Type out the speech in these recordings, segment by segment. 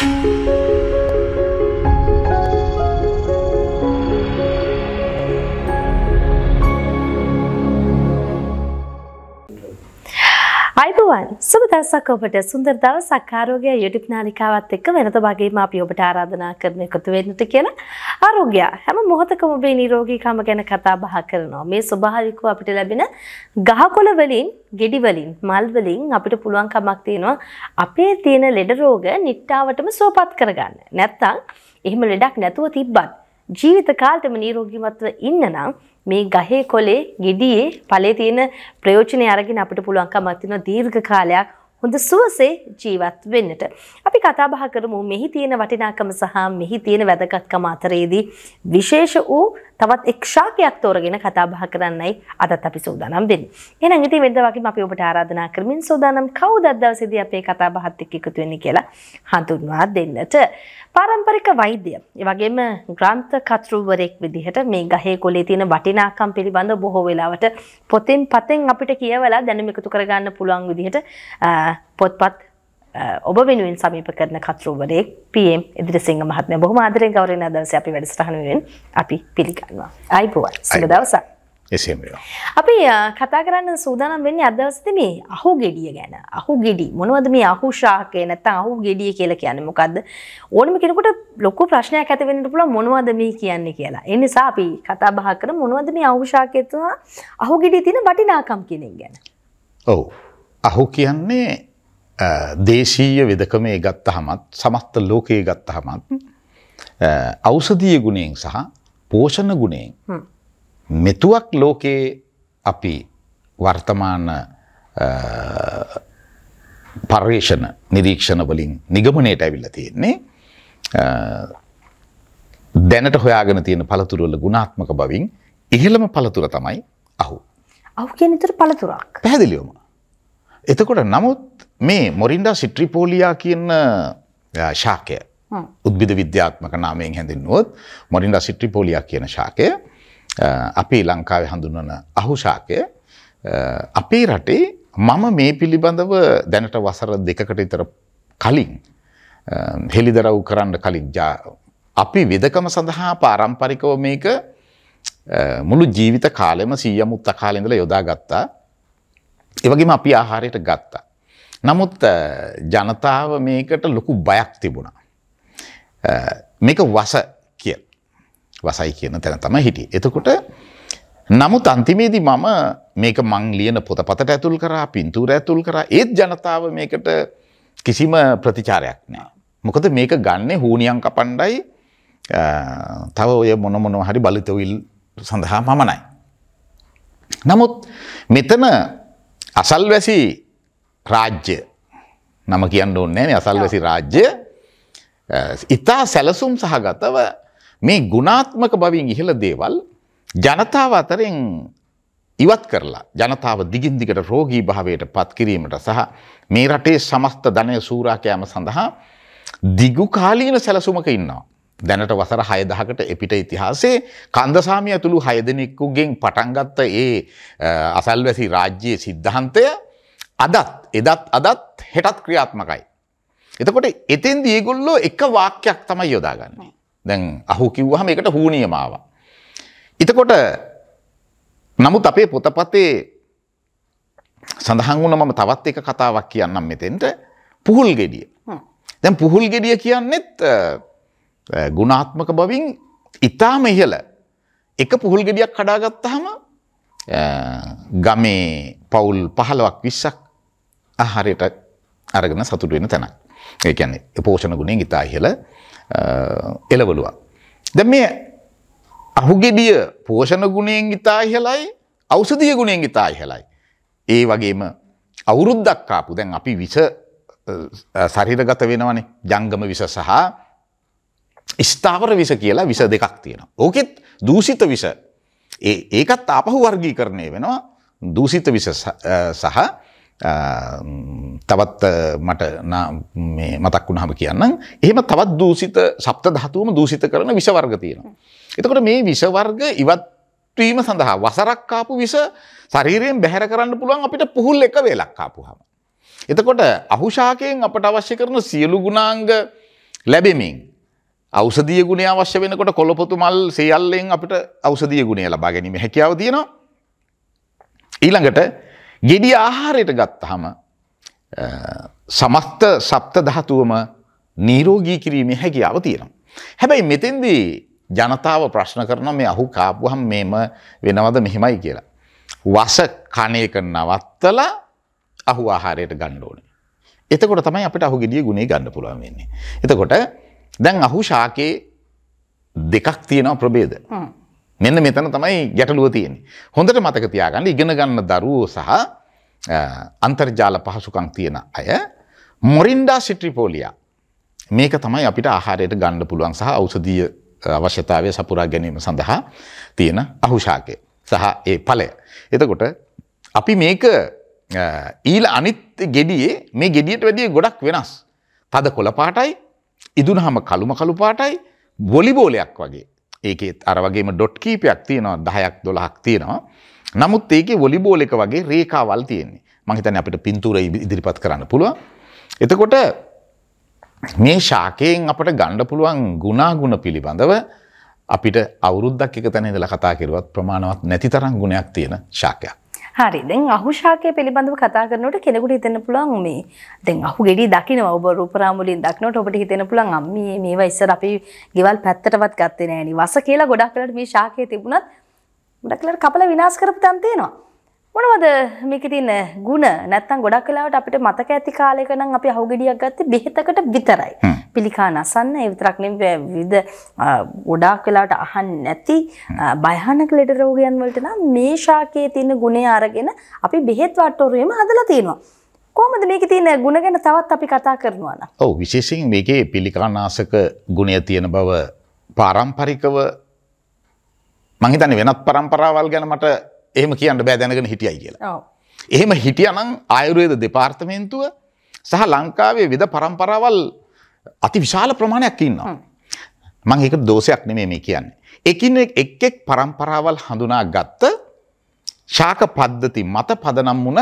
Thank you. දරුවන් සුබ දවසක් ඔබට සුන්දර දවසක් ආරෝග්‍ය YouTube නාලිකාවත් එක්ක වෙනත වගේම අපි ඔබට ආරාධනා කරන එකතු වෙන්නට කියන ආරෝග්‍ය හැම මොහොතකම ඔබේ නිරෝගීකම ගැන කතා බහ කරනවා මේ ස්වභාවිකව අපිට ලැබෙන ගහකොළ වලින් ගෙඩි වලින් මල් වලින් අපිට පුළුවන් කමක් තියෙනවා අපේ තියෙන ලෙඩ රෝග නිට්ටාවටම සුවපත් කරගන්න නැත්තම් එහෙම ලෙඩක් නැතුව තිබ්බත් ජීවිත කාලෙම නිරෝගීමත්ව ඉන්න නම් මේ ගහේ කොලේ ගෙඩියේ ඵලයේ තියෙන ප්‍රයෝජනේ අරගෙන අපිට පුළුවන්කමක් තියෙනවා දීර්ඝ කාලයක් හොඳ සුවසේ ජීවත් වෙන්නට. අපි කතා බහ කරමු මෙහි තියෙන වටිනාකම සහ මෙහි තියෙන වැදගත්කම අතරේදී විශේෂ වූ තවත් එක් ශාකයක් තෝරගෙන කතා බහ කරන්නයි අදත් අපි සූදානම් වෙන්නේ. එහෙනම් ඉතින් වෙනද වගේම අපි ඔබට ආරාධනා කරමින් සූදානම් කවුද අද දවසේදී අපේ කතා බහත් එක්ක එකතු වෙන්නේ කියලා හඳුන්වා දෙන්නට. පාරම්පරික වෛද්‍ය, ඒ වගේම ග්‍රන්ථ කතෘවරයෙක් විදිහට මේ ගහේ කොලේ තියෙන වටිනාකම් පිළිබඳ බොහෝ වෙලාවට පොතෙන් පතෙන් අපිට කියවලා දැනුම එකතු කරගන්න පුළුවන් විදිහට පොත්පත් ඔබ වෙනුවෙන් සමීප කරන කතෘවරයෙක් PM ඉදිරිසිංහ මහත්මයා බොහොම ආදරෙන් ගෞරවයෙන් අද දවසේ අපි වැඩසටහන වෙනුවෙන් අපි පිළිගන්නවා. ආයිබෝවන්. සුබ දවසක්. එසේම වේවා. අපි කතා කරන්න සූදානම් වෙන්නේ අද දවසේ මේ අහු ගෙඩිය ගැන. අහු ගෙඩි මොනවද මේ අහු ශාකය නැත්නම් අහු ගෙඩිය කියලා කියන්නේ මොකද්ද? ඕනම කෙනෙකුට ලොකු ප්‍රශ්නයක් ඇති වෙන්න පුළුවන් මොනවද මේ කියන්නේ කියලා. ඒ නිසා අපි කතා බහ කරමු මොනවද මේ අහු ශාකයේ තියෙන අහු ගෙඩියේ තියෙන වටිනාකම් කියන එක ගැන. ඔව්. අහු කියන්නේ දේශීය වෙදකමේ ගත්ත හමත් සමස්ත ලෝකයේ ගත්ත හමත් අවසදිය ගුණයෙන් සහ පෝෂණ ගුණයෙන් මෙතුවක් ලෝකයේ අපි වර්තමාන පර්යේෂණ නිරීක්ෂණ වලින් නිගමනයට ඇවිල්ල තියෙන්නේ දැනට හොයාගෙන තියෙන පළතුරවල ගුණාත්මක බවින් ඉහළම පළතුර තමයි අහු. අහු කියන විතර පළතුරක්. පැහැදිලිවම. එතකොට නමුත් මේ මොරින්ඩා සිට්‍රිපෝලියා කියන ශාකය උද්බිධ විද්‍යාත්මක නාමයෙන් හැඳින්නුවොත් මොරින්ඩා සිට්‍රිපෝලියා කියන ශාකය අපි ලංකාවේ හඳුන්වන අහු ශාකය අපේ රටේ මම මේ පිළිබඳව දැනට වසර දෙකකට ඉතර කලින් හෙළිදරව් කරන්න කලින් අපි විදකම සඳහා පාරම්පරිකව මේක මුළු ජීවිත කාලෙම සීයමුත්ත කාලෙඳල යොදා ගත්තා. එවගේම අපි ආහාරයට ගත්තා. නමුත් ජනතාව මේකට ලොකු බයක් තිබුණා. මේක වස කිය වසයි කියන තැන තම හිටි. එතකොට නමුත් අන්තිමේදී මම මේක මං ලියන පොතපතට ඇතුල් කරා පින්තූර ඇතුල් කරා ඒත් ජනතාව මේකට කිසිම ප්‍රතිචාරයක් නෑ. මොකද මේක ගන්නේ හූනියන් කපණ්ඩයි තව ඔය මොනමොනව හරි බලිතවිල් සඳහා මමනයි. නමුත් මෙතන අසල්වැසි රාජ්‍ය නම කියන්න ඕනේ මේ අසල්වැසි රාජ්‍ය ඉතා සැලසුම් සහගතව මේ ගුණාත්මක බවින් ඉහළ දේවල් ජනතාව අතරින් ඉවත් කරලා ජනතාව දිගින් දිගට රෝගී භාවයට පත් කිරීමට සහ මේ රටේ සමස්ත ධනය සූරා කෑම සඳහා දිගු කාලීන සැලසුමක ඉන්නවා. දැනට වසර 6000කට එපිට ඉතිහාසයේ කන්දසාමි ඇතුළු 6 දෙනෙක්ගෙන් පටන් ගත්ත ඒ අසල්වැසි රාජ්‍යයේ સિદ્ધාන්තය අදත් එදත් අදත් හෙටත් ක්‍රියාත්මකයි. එතකොට එතෙන් දීගොල්ලෝ එක වාක්‍යයක් තමයි යොදාගන්නේ. දැන් අහු කිව්වහම එකට හූනියමාව. එතකොට නමුත් අපේ පොතපතේ සඳහන් වුණ මම තවත් එක කතාවක් කියන්නම් මෙතෙන්ට පුහුල් ගෙඩිය. දැන් පුහුල් ගෙඩිය කියන්නෙත් ගුණාත්මක බවින් ඉතාම ඉහළ එක පුහුල් ගෙඩියක් කඩාගත්තහම ගමේ පවුල් පහළවක් විස්සක් ආහාරයට අරගෙන සතුට වෙන තැනක්. ඒ කියන්නේ පෝෂණ ගුණයෙන් ඉතා ඉහළ එළවලුවක්. දැන් මේ අහුගෙඩිය පෝෂණ ගුණයෙන් ඉතා ඉහළයි ඖෂධීය ගුණයෙන් ඉතා ඉහළයි. ඒ වගේම අවුරුද්දක් ආපු දැන් අපි විස ශරීරගත වෙනවනේ ජංගම විස සහ ස්ථාවර විස කියලා විස දෙකක් තියෙනවා. ඕකෙත් දූෂිත විස. ඒකත් ආපහු වර්ගීකරණය වෙනවා. දූෂිත විස සහ තවත් මට මතක් වුණහම කියන්නම් එහෙම තවත් දූසිත සප්ත ධාතුවම දූසිත කරන විසවර්ග තියෙනවා. එතකොට මේ විසවර්ග ඉවත්වීම සඳහා වසරක්කාපු විස ශරීරයෙන් බැහැර කරන්න පුළුවන් අපිට පුහුල් එක වේලක්කාපුහම. එතකොට අහුශාකයෙන් අපට අවශ්‍ය කරන සියලු ගුණාංග ලැබෙමින් අවසදිය ගුණ අවශ්‍ය වෙනකොට කොළොපොතු මල් සියල්ලෙන් අපිට අවසදිය ගුණය ලබා ගැනීම හැකියාව තියෙනවා. ඊළඟට ගෙඩිය ආහාරයට ගත්තහම සමස්ත සප්ත ධාතුවම නීරෝගී කිරීමේ හැකියාව තියෙනවා. හැබැයි මෙතෙන්දී ජනතාව ප්‍රශ්න කරනවා මේ අහු කාපුවහම මේම වෙනවද මෙහෙමයි කියලා. වස කණ එක නවත්තලා අහු ආහාරයට ගන්න ඕනේ. එතකොට තමයි අපිට අහු ගෙඩිය ගුණේ ගන්න පුළුවන් වෙන්නේ. එතකොට දැන් අහු ශාකේ දෙකක් තියෙනවා ප්‍රභේද. මෙන්න මෙතන තමයි ගැටලුව තියෙන්නේ. හොඳට මතක තියාගන්න ඉගෙන ගන්න දරුවෝ සහ අන්තර්ජාල පහසුකම් තියෙන අය මොරින්ඩා සිට්‍රිපෝලියා මේක තමයි අපිට ආහාරයට ගන්න පුළුවන් සහ ඖෂධීය අවශ්‍යතාවය සපුරා ගැනීම සඳහා තියෙන අහුශාකය සහ ඒ ඵලය. එතකොට අපි මේක ඊළ අනිත් ගෙඩියේ මේ ගෙඩියට වැඩිය ගොඩක් වෙනස්. තද කොළ පාටයි, ඉදුණාම කළුම කළු පාටයි, වොලිබෝලයක් වගේ. ඒකෙත් අර වගේම ඩොට් කීපයක් තියෙනවා 10ක් 12ක් තියෙනවා. නමුත් ඒකේ වොලිබෝල් එක වගේ රේඛාවල් තියෙන්නේ. මං හිතන්නේ අපිට පින්තූර ඉදිරිපත් කරන්න පුළුවන්. එතකොට මේ ශාකයෙන් අපට ගණ්ඩ පුළුවන් ගුණාගුණ පිළිබඳව අපිට අවුරුද්දක් එක තැන ඉඳලා කතා කරුවත් ප්‍රමාණවත් නැති තරම් ගුණයක් තියෙන ශාකයක්. හරි දැන් අහු ශාකය පිළිබඳව කතා කරනකොට කෙනෙකුට හිතෙන්න පුළුවන් මේ දැන් අහු ගෙඩි දකිනවා ඔබ රූපරාමුලින් දක්නකොට ඔබට හිතෙන්න පුළුවන් අම්මේ මේවා ඉස්සර අපි ගෙවල් පැත්තටවත් ගත්තේ නෑනේ වස කියලා ගොඩක් වෙලාවට මේ ශාකයේ තිබුණත් ගොඩක් වෙලාවට කපල විනාශ කරපු තැන් තියෙනවා මොනවද මේකේ තියෙන ಗುಣ නැත්තම් ගොඩක් වෙලාවට අපිට මතක ඇති කාලයක නම් අපි අහුගෙඩියක් ගත්තේ බෙහෙතකට විතරයි. පිළිකා නසන්න ඒ විතරක් නෙවෙයි විවිධ ගොඩාක් වෙලාවට අහන්නේ නැති භයානක ලෙඩ රෝගයන් වලට නම් මේ ශාකයේ තියෙන ගුණය අරගෙන අපි බෙහෙත් වට්ටෝරුවේම හදලා තියෙනවා. කොහොමද මේකේ තියෙන ගුණ ගැන තවත් අපි කතා කරනවා නම්? ඔව් විශේෂයෙන් මේකේ පිළිකානාශක ගුණය තියෙන බව පාරම්පරිකව මං හිතන්නේ වෙනත් પરම්පරාවල් ගැන මට එහෙම කියන්න බෑ දැනගෙන හිටියයි කියලා. එහෙම හිටියනම් ආයුර්වේද දෙපාර්තමේන්තුව සහ ලංකාවේ විද පරම්පරාවල් අති විශාල ප්‍රමාණයක් ඉන්නවා. මං ඒක දෝෂයක් නෙමෙයි මේ කියන්නේ. එකින් එක් එක් පරම්පරාවල් හඳුනා ගත්ත ශාක පද්ධති මත පදනම් වුණ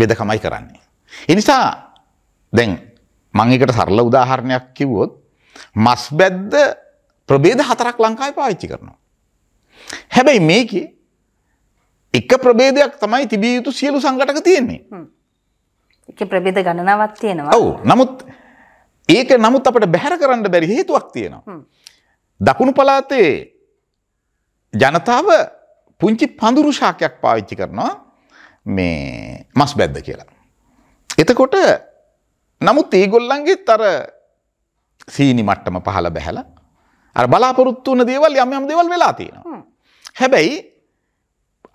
බෙදකමයි කරන්නේ. ඒ නිසා දැන් මං එකට සරල උදාහරණයක් කිව්වොත් මස් බැද්ද ප්‍රභේද හතරක් ලංකාවේ පාවිච්චි කරනවා. හැබැයි මේකේ එක ප්‍රබේදයක් තමයි තිබිය යුතු සියලු සංගටක තියෙන්නේ. එක ප්‍රබේද ගණනාවක් තියෙනවා. ඔව්. නමුත් ඒක නමුත් අපිට බැහැර කරන්න බැරි හේතුවක් තියෙනවා. දකුණු පළාතේ ජනතාව පුංචි පඳුරු ශාකයක් පාවිච්චි කරනවා මේ මස් බැද්ද කියලා. එතකොට නමුත් ඒගොල්ලන්ගේ තර සීනි මට්ටම පහළ බැහැලා අර බලාපොරොත්තු වන දේවල් යම් යම් දේවල් වෙලා තියෙනවා. හැබැයි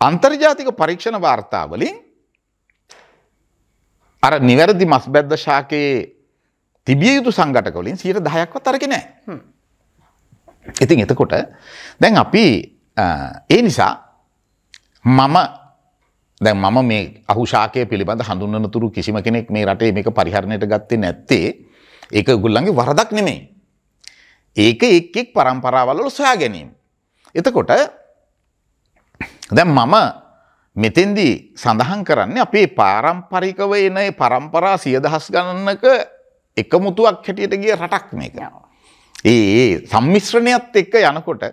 අන්තර්ජාතික පරීක්ෂණ වාර්තාවලින් අර නිවැරදි මස් බැද්ද ශාකයේ තිබිය යුතු සංගටකවලින් සීට දහයක්වත් අරකි නෑ. ඉතින් එතකොට දැන් අපි ඒ නිසා මම දැන් මම මේ අහුශාකය පිළිබඳ හඳුන්නනතුරු කිසිම කෙනෙක් මේ රටේ මේක පරිහරණයට ගත්තේ නැත්තේ ඒක ගුල්ලන්ගේ වරදක් නෙමෙයි. ඒක එක් එක් පරම්පරාවල්ල සොයා ගැනීම. එතකොට දැන් මම මෙතෙන්දී සඳහන් කරන්නේ අපේ පාරම්පරිකව එන පරම්පරා සියදහස් ගණන්නක එකමුතුවක් හැටියට ගිය රටක් මේක. ඒ සම්මිශ්‍රණයත් එක්ක යනකොට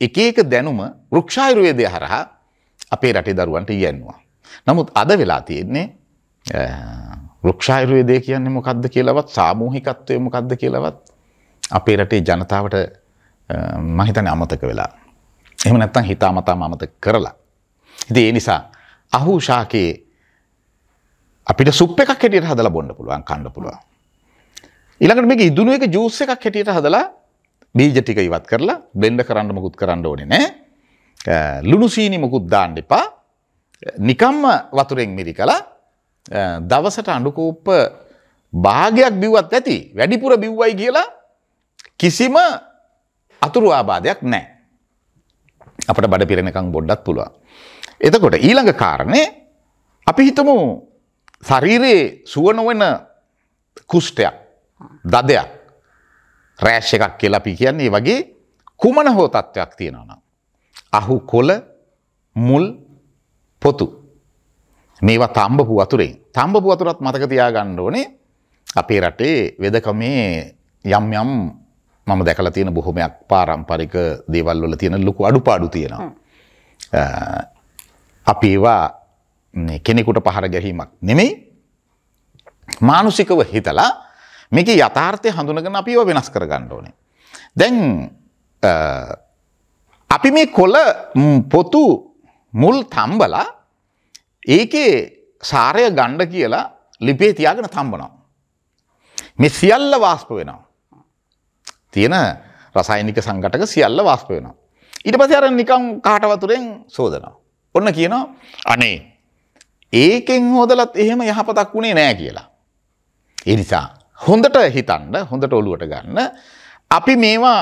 එක එක දැනුම වෘක්ෂායුර්වේදය හරහා අපේ රටේ දරුවන්ට ඉගෙනුවා. නමුත් අද වෙලා තියෙන්නේ වෘක්ෂායුර්වේදය කියන්නේ මොකද්ද කියලාවත් සාමූහිකත්වය මොකද්ද කියලාවත් අපේ රටේ ජනතාවට මම හිතන්නේ අමතක වෙලා. එහෙම නැත්නම් හිතාමතා මමතක කරලා. ඉතින් ඒ නිසා අහු ශාකයේ අපිට සුප් එකක් හැටියට හදලා බොන්න පුළුවන් කන්න පුළුවන්. ඊළඟට මේක ඉදුණු එක ජූස් එකක් හැටියට හදලා බීජ ටික ඉවත් කරලා බ්ලෙන්ඩර් කරන්න මොකුත් කරන්න ඕනේ නැහැ. ලුණු සීනි මොකුත් දාන්න එපා. නිකම්ම වතුරෙන් මිරිකලා දවසට අඬුකෝප්ප භාගයක් බිව්වත් ඇති වැඩිපුර බිව්වයි කියලා කිසිම අතුරු ආබාධයක් නැහැ. අපට බඩ පිරෙනකං බොඩ්ඩත් පුළුවන්. එතකොට ඊළඟ කාරණය අපි හිතමු ශරීරයේ සුවනොවෙන කුෂ්ටයක් දදයක් රෑශ් එකක් කියලා අපි කියන්නේ වගේ කුමන හෝ තත්ත්වයක් තියෙනවනම්. අහු කොල මුල් පොතු මේවා තම්බපු වතුරෙන් තම්බපු වතුරත් මතක තියාගන්න ඕනේ අපේ රටේ වෙදකමේ යම් යම් මම දැකලා තියෙන බොහොමයක් පාරම්පරික දේවල් වල තියෙන ලොකු අඩුපාඩු තියෙනවා. අපි ඒවා කෙනෙකුට පහර ගැහිමක් නෙමෙයි. මානසිකව හිතලා මේකේ යථාර්ථය හඳුනගෙන අපි ඒවා වෙනස් කරගන්න ඕනේ. දැන් අපි මේ කොළ පොතු මුල් තම්බලා ඒකේ සාරය ගණ්ඩ කියලා ලිපේ තියාගෙන තම්බනවා. මේ සියල්ල වාස්ප වෙනවා. තියෙන රසායනික සංගටක සියල්ල වාස්ප වෙනවා. ඊට පස්සේ අර නිකන් කාට වතුරෙන් සෝදනවා. ඔන්න කියනවා අනේ ඒකෙන් හොදලත් එහෙම යහපතක් වුණේ නෑ කියලා. ඒ නිසා හොඳට හිතන්න හොඳට ඔලුවට ගන්න අපි මේවා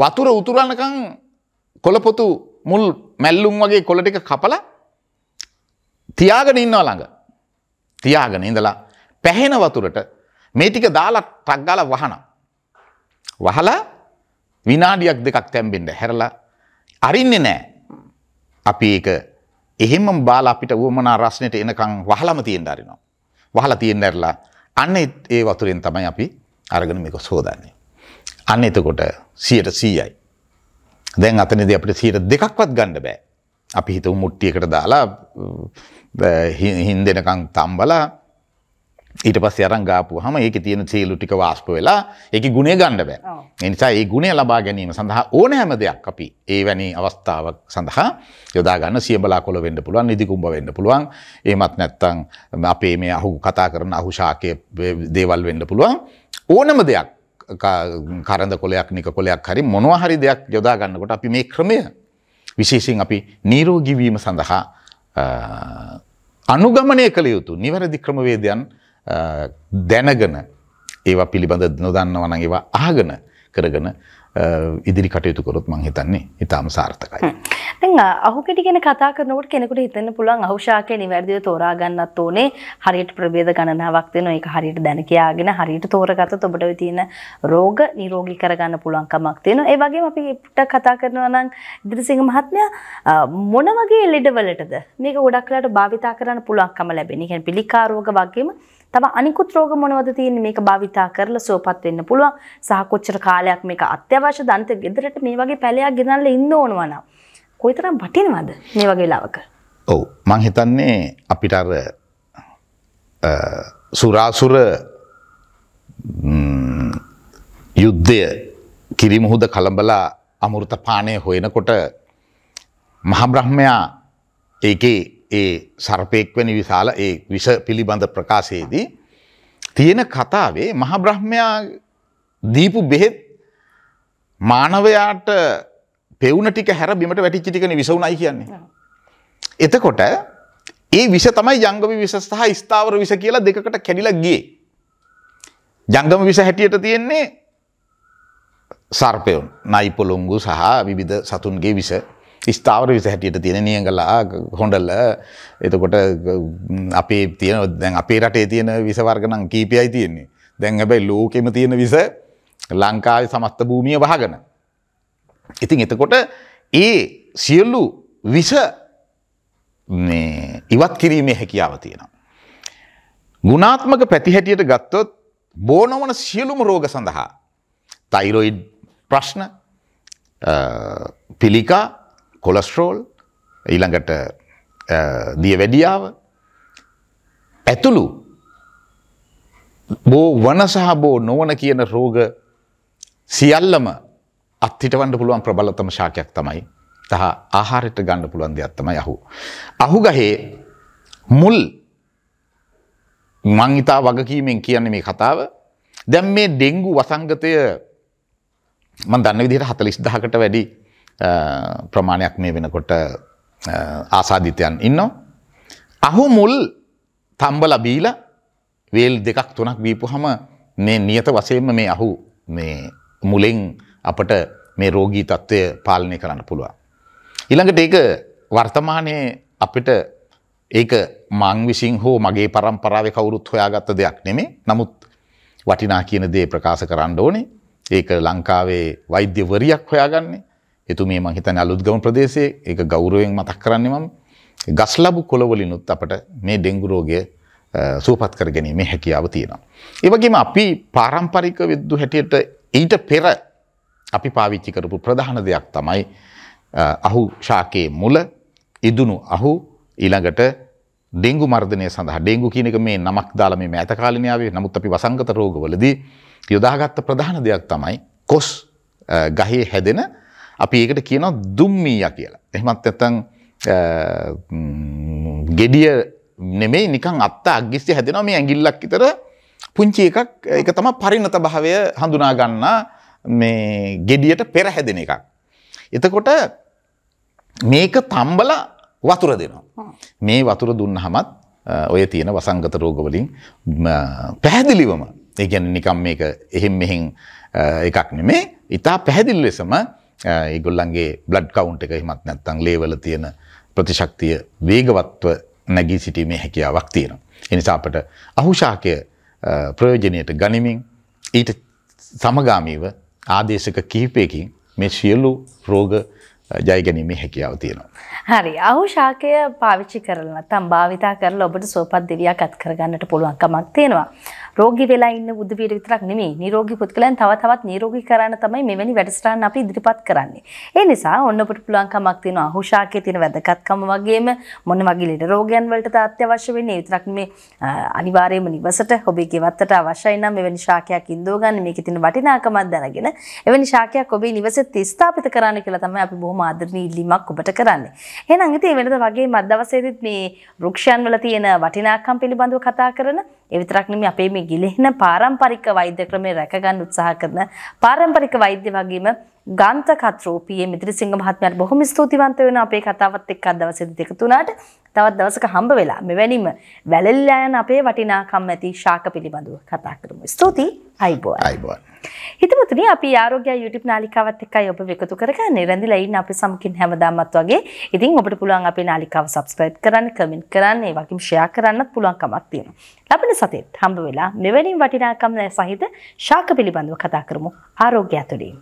වතුර උතුරනකම් කොළපොතු මුල් මැල්ලුම් වගේ කොළ ටික කපලා තියාගෙන ඉන්නවා ළඟ. තියාගෙන ඉඳලා පැහෙන වතුරට මේ ටික දාලා ටක් ගාලා වහනවා. වහලා විනාඩියක් දෙකක් තැම්බෙන්ට හැරලා අරින්නේ නෑ අපි ඒක එහෙම බාල අපිට වුවමනා රස්නයට එනකං වහලම තියෙන් අරිනවා. වහලා තියෙන් ඇරලා අන්න ඒ වතුරෙන් තමයි අපි අරගෙන මේක සෝදන්නේ. අන්න එතකොට සියට සීයයි. දැන් අතනද අපට සීට දෙකක්වත් ගණ්ඩ බෑ. අපි හිතව මුට්ටියකට දාලා හින්දෙනකං තම්බලා ඊට පස්සේ අරන් ගාපුවාම ඒකේ තියෙන සීලු ටික වාෂ්ප වෙලා ඒකේ ගුණය ගන්න බෑ. ඒ නිසා ඒ ගුණය ලබා ගැනීම සඳහා ඕනෑම දෙයක් අපි ඒ වැනි අවස්ථාවක් සඳහා යොදා ගන්න සියඹලාකොළ වෙන්න පුළුවන්, නිදි කුඹ වෙන්න පුළුවන්. එහෙමත් නැත්නම් අපේ මේ අහු කතා කරන අහු ශාකයේ දේවල් වෙන්න පුළුවන්. ඕනම දෙයක් කරඳ කොලයක් නික කොලයක් හරි මොනවා හරි දෙයක් යොදා ගන්නකොට අපි මේ ක්‍රමය විශේෂයෙන් අපි නිරෝගී වීම සඳහා අනුගමනය කළ යුතු නිවැරදි ක්‍රමවේදයන් දැනගෙන ඒවා පිළිබඳ නොදන්නවනන් ඒවා අහගෙන කරගෙන ඉදිරි කටයුතු කරොත් මං හිතන්නේ ඉතාම සාර්ථකයි. දැන් අහුකෙටි ගැන කතා කරනකොට කෙනෙකුට හිතෙන්න පුළුවන් අහුශාකේ නිවැරදිව තෝරා ගන්නත් ඕනේ. හරියට ප්‍රභේද ගණනාවක් දෙනවා. ඒක හරියට දැන කියාගෙන හරියට තෝරගත්තොත් ඔබට ওই තියෙන රෝග නිරෝගී කරගන්න පුළුවන්කමක් තියෙනවා. ඒ වගේම අපි කතා කරනවා නම් ඉදිරිසිංහ මහත්මයා මොන වගේ ලෙඩවලටද මේක ගොඩක් වෙලාට භාවිතා කරන්න පුළුවන්කම ලැබෙන්නේ. කියන්නේ පිළිකා රෝග වගේම තව අනිකුත් රෝග මොනවද තියෙන්නේ මේක භාවිතා කරලා සුවපත් වෙන්න පුළුවන් සහ කොච්චර කාලයක් මේක අත්‍යවශ්‍ය දන්ත ගෙදරට මේ වගේ පැලයක් ගෙනල්ලා ඉන්න ඕනවා නම් කොයිතරම් වටිනවද මේ වගේ වෙලාවක ඔව් මං හිතන්නේ අපිට අර සුරාසුර යුද්ධය කිරිමුහුද කලඹලා අමෘත පානය හොයනකොට මහබ්‍රහ්මයා ඒකේ ඒ සර්පයෙක්වැනි විශාල ඒ විෂ පිළිබඳ ප්‍රකාශයේදී තියෙන කතාවේ මහබ්‍රහ්මයා දීපු බෙහෙත් මානවයාට පෙවුන ටික හැර බිමට වැටිච්ච ටිකන විසවුණයි කියන්නේ. එතකොට ඒ විෂ තමයි ජංගම විස සහ ස්ථාවර විස කියලා දෙකකට කැඩිලා ගියේ. ජංගම විස හැටියට තියෙන්නේ සර්පයොන් නයිපොළොංගු සහ විවිධ සතුන්ගේ විස ස්ථාවර විස හැටියට තියෙන නියඟලා හොඬල එතකොට අපේ තියෙන දැන් අපේ රටේ තියෙන විස වර්ග නම් කීපයයි තියෙන්නේ. දැන් හැබැයි ලෝකෙම තියෙන විස ලංකාවේ සමස්ත භූමිය වහගෙන. ඉතින් එතකොට ඒ සියලු විස මේ ඉවත් කිරීමේ හැකියාව තියෙනවා. ගුණාත්මක පැති හැටියට ගත්තොත් බෝනවන සියලුම රෝග සඳහා තයිරොයිඩ් ප්‍රශ්න පිළිකා කොලස්ට්‍රෝල් ඊළඟට දිය වැඩියාව ඇතුළු බෝ වන සහ බෝ නොවන කියන රෝග සියල්ලම අත්හිටවන්න පුළුවන් ප්‍රබලතම ශාකයක් තමයි තහ ආහාරයට ගන්න පුළුවන් දෙයක් තමයි අහු. අහු ගහේ මුල් මං ඉතා වගකීමෙන් කියන්නේ මේ කතාව. දැන් මේ ඩෙංගු වසංගතය මම දන්න විදිහට 40000කට වැඩි ප්‍රමාණයක් මේ වෙනකොට ආසාධිතයන් ඉන්නවා. අහු මුල් තම්බල බීල වේල් දෙකක් තුනක් වීපුහම මේ නියත වශයෙන්ම මේ අහු මේ මුලින් අපට මේ රෝගී තත්ත්වය පාලනය කරන්න පුළුවන්. ඊළඟට ඒක වර්තමානයේ අපිට ඒක මං විසින් හෝ මගේ පරම්පරාවේ කවුරුත් හොයාගත්ත දෙයක් නෙමේ. නමුත් වටිනා කියන දේ ප්‍රකාශ කරන්න ඕනේ. ඒක ලංකාවේ වෛද්‍යවරියක් හොයාගන්නේ. එතුමිය මං හිතන්නේ අලුත්ගම ප්‍රදේශයේ ඒක ගෞරවයෙන් මතක් කරන්නේ මම ගස්ලබු කොළවලිනුත් අපට මේ ඩෙන්ගු රෝගය සුවපත් කර ගැනීමේ හැකියාව තියෙනවා. ඒ වගේම අපි පාරම්පරික විද්දු හැටියට ඊට පෙර අපි පාවිච්චි කරපු ප්‍රධාන දෙයක් තමයි අහු ශාකයේ මුල ඉදුණු අහු ඊළඟට ඩෙංගු මර්ධනය සඳහා ඩෙංගු කියන එක මේ නමක් දාලා මේ මෑත කාලෙනේ ආවේ. නමුත් අපි වසංගත රෝගවලදී යොදාගත්ත ප්‍රධාන දෙයක් තමයි කොස් ගහේ හැදෙන අපි ඒකට කියනවා දුම්මීය කියලා. එහෙමත් නැත්නම් gediya නෙමෙයි නිකන් අත්ත අග්ගිස්සිය හැදෙනවා මේ ඇඟිල්ලක් විතර පුංචි එකක් ඒක තමයි පරිණත භාවය හඳුනා ගන්න මේ gediyට පෙර හැදෙන එකක්. එතකොට මේක තම්බල වතුර දෙනවා. මේ වතුර දුන්නහමත් ඔය තියෙන වසංගත රෝග වලින් පැහැදිලිවම ඒ කියන්නේ නිකම් මේක එහෙම් මෙහෙම් එකක් නෙමේ. ඊට පැහැදිලි ලෙසම ඒගොල්ලන්ගේ බ්ලඩ් කවුන්් එක හිමත් නැත්තං ලේවල තියෙන ප්‍රතිශක්තිය වේගවත්ව නැගී සිටීමේ හැකියාවක් තියෙන. එනිසා අපට අහුශාකය ප්‍රයෝජනයට ගනිමින් ඊට සමගාමීව ආදේශක කිහිපයකින් මේ සියලු රෝග ජයගැනීමේ හැකියාව තියෙනවා. හරි අහුශාකය පාවිච්චි කරලා තම් භාවිතා කරලා ඔබට සෝපත් දෙවියක් අත් කරගන්නට පුළුවන්කමක් තියෙනවා. රෝගී වෙලා ඉන්න බුද්ධ පීඩ විතරක් නෙමෙයි නිරෝගී පුද්ගලයන් තව තවත් නිරෝගී කරන්න තමයි මෙවැනි වැඩසටහන් අපි ඉදිරිපත් කරන්නේ. ඒ නිසා ඔන්න අපට පුළුවන්කමක් තියෙනවා අහුශාකයේ තියෙන වැදගත්කම වගේම මොන වගේ ලෙඩ රෝගයන් වලටද අත්‍යවශ්‍ය වෙන්නේ විතරක් මේ අනිවාර්යයෙන්ම නිවසට ඔබේ ගෙවත්තට අවශ්‍යයි නම් මෙවැනි ශාකයක් ඉන්දෝ ගන්න මේකේ තියෙන වටිනාකමක් දැනගෙන එවැනි ශාකයක් ඔබේ නිවසේ ස්ථාපිත කරන්න කියලා තමයි අපි බොහොම ආදරණීය ඉල්ලීමක් ඔබට කරන්නේ. එහෙනම් ඉතින් වෙනද වගේ මත් දවසේදීත් මේ වෘක්ෂයන් වල තියෙන වටිනාකම් පිළිබඳව කතා කරන ඒ විතරක් නෙමෙයි අපේ මේ ගිලෙන පාරම්පරික වෛද්‍ය ක්‍රමය රැකගන්න උත්සාහ කරන පාරම්පරික වෛද්‍ය වගේම ගන්තකත් රූපී මිදිරිසිංහ මහත්මයාට බොහොම ස්තුතිවන්ත වෙනවා අපේ කතාවත් එක්ක අද දවසේදී දෙක තුනට තවත් දවසක හම්බ වෙලා මෙවැනිම වැළැල්ලා යන අපේ වටිනාකම් ඇති ශාක පිළිබඳව කතා කරමු. ස්තුතියි අයිබෝන්. අයිබෝන්. හිතමතුනි අපි ආරෝග්‍ය YouTube නාලිකාවත් එක්කයි ඔබ එකතු කරගන්නේ. රැඳිලා ඉන්න අපි සමකින් හැමදාමත් වගේ. ඉතින් ඔබට පුළුවන් අපේ නාලිකාව subscribe කරන්න, comment කරන්න, ඒ වගේම share කරන්නත් පුළුවන් කමක් තියෙනවා. ලබන සතියේත් හම්බ වෙලා මෙවැනි වටිනාකම් සහිත ශාක පිළිබඳව කතා කරමු ආරෝග්‍ය ඇතුළේ.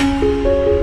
Música